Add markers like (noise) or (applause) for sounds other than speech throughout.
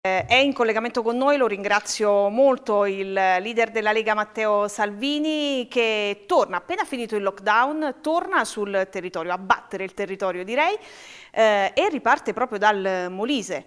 Eh, è in collegamento con noi, lo ringrazio molto, il leader della Lega Matteo Salvini che torna, appena finito il lockdown, torna sul territorio, a battere il territorio direi, eh, e riparte proprio dal Molise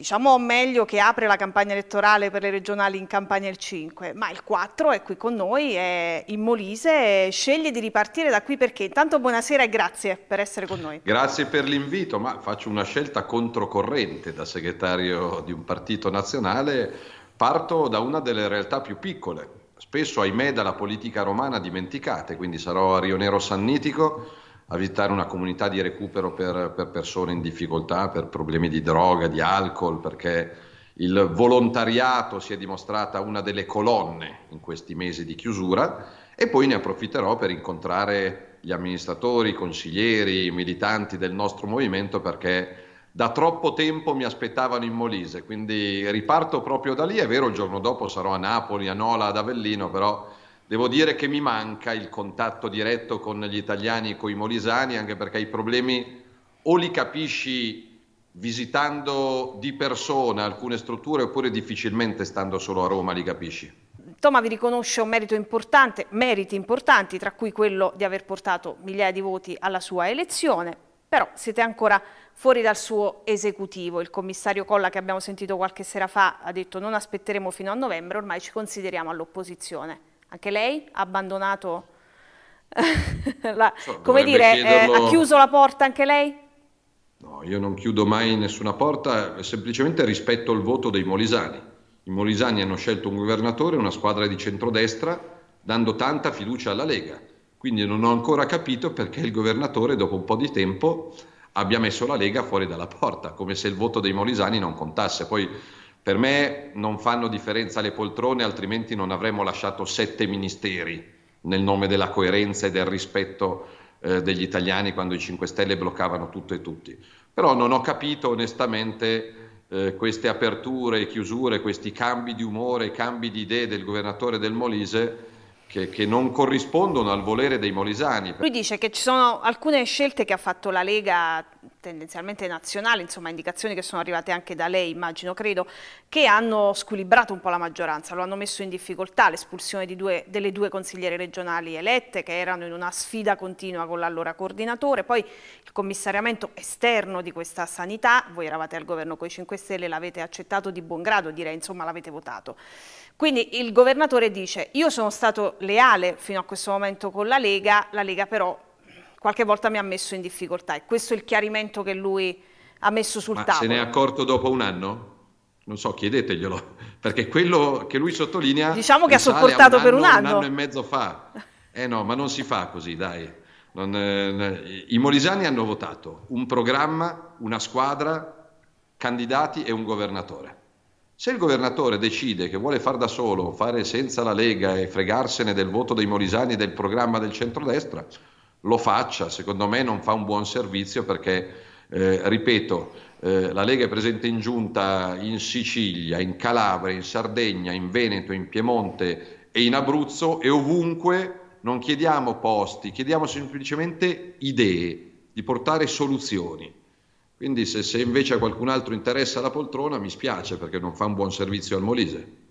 diciamo meglio che apre la campagna elettorale per le regionali in Campania il 5, ma il 4 è qui con noi, è in Molise, e sceglie di ripartire da qui perché intanto buonasera e grazie per essere con noi. Grazie per l'invito, ma faccio una scelta controcorrente da segretario di un partito nazionale, parto da una delle realtà più piccole, spesso ahimè dalla politica romana dimenticate, quindi sarò a Rionero Sannitico a visitare una comunità di recupero per, per persone in difficoltà, per problemi di droga, di alcol, perché il volontariato si è dimostrata una delle colonne in questi mesi di chiusura e poi ne approfitterò per incontrare gli amministratori, i consiglieri, i militanti del nostro movimento perché da troppo tempo mi aspettavano in Molise, quindi riparto proprio da lì, è vero il giorno dopo sarò a Napoli, a Nola, ad Avellino, però Devo dire che mi manca il contatto diretto con gli italiani e con i molisani, anche perché i problemi o li capisci visitando di persona alcune strutture oppure difficilmente stando solo a Roma li capisci. Toma vi riconosce un merito importante, meriti importanti, tra cui quello di aver portato migliaia di voti alla sua elezione, però siete ancora fuori dal suo esecutivo. Il commissario Colla che abbiamo sentito qualche sera fa ha detto non aspetteremo fino a novembre, ormai ci consideriamo all'opposizione anche lei ha abbandonato, (laughs) la, so, come dire, chiederlo... eh, ha chiuso la porta anche lei? No, io non chiudo mai nessuna porta, eh, semplicemente rispetto il voto dei molisani. I molisani hanno scelto un governatore, una squadra di centrodestra, dando tanta fiducia alla Lega. Quindi non ho ancora capito perché il governatore, dopo un po' di tempo, abbia messo la Lega fuori dalla porta, come se il voto dei molisani non contasse. Poi per me non fanno differenza le poltrone, altrimenti non avremmo lasciato sette ministeri nel nome della coerenza e del rispetto eh, degli italiani quando i 5 Stelle bloccavano tutto e tutti. Però non ho capito onestamente eh, queste aperture e chiusure, questi cambi di umore, cambi di idee del governatore del Molise. Che, che, non corrispondono al volere dei molisani. Lui dice che ci sono alcune scelte che ha fatto la Lega tendenzialmente nazionale, insomma indicazioni che sono arrivate anche da lei, immagino, credo, che hanno squilibrato un po' la maggioranza, lo hanno messo in difficoltà, l'espulsione di delle due consigliere regionali elette che erano in una sfida continua con l'allora coordinatore, poi il commissariamento esterno di questa sanità, voi eravate al governo con i 5 Stelle, l'avete accettato di buon grado, direi, insomma l'avete votato. Quindi il governatore dice io sono stato leale fino a questo momento con la Lega, la Lega però qualche volta mi ha messo in difficoltà e questo è il chiarimento che lui ha messo sul Ma tavolo. Se ne è accorto dopo un anno? Non so, chiedeteglielo, (laughs) perché quello che lui sottolinea... Diciamo che ha sopportato un anno, per un anno. Un anno e mezzo fa. Eh no, ma non si fa così, dai. Non, eh, I molisani hanno votato un programma, una squadra, candidati e un governatore. Se il governatore decide che vuole far da solo, fare senza la Lega e fregarsene del voto dei molisani e del programma del centrodestra, lo faccia, secondo me non fa un buon servizio perché, eh, ripeto, eh, la Lega è presente in giunta in Sicilia, in Calabria, in Sardegna, in Veneto, in Piemonte e in Abruzzo e ovunque non chiediamo posti, chiediamo semplicemente idee, di portare soluzioni. Quindi se, se invece a qualcun altro interessa la poltrona mi spiace perché non fa un buon servizio al Molise.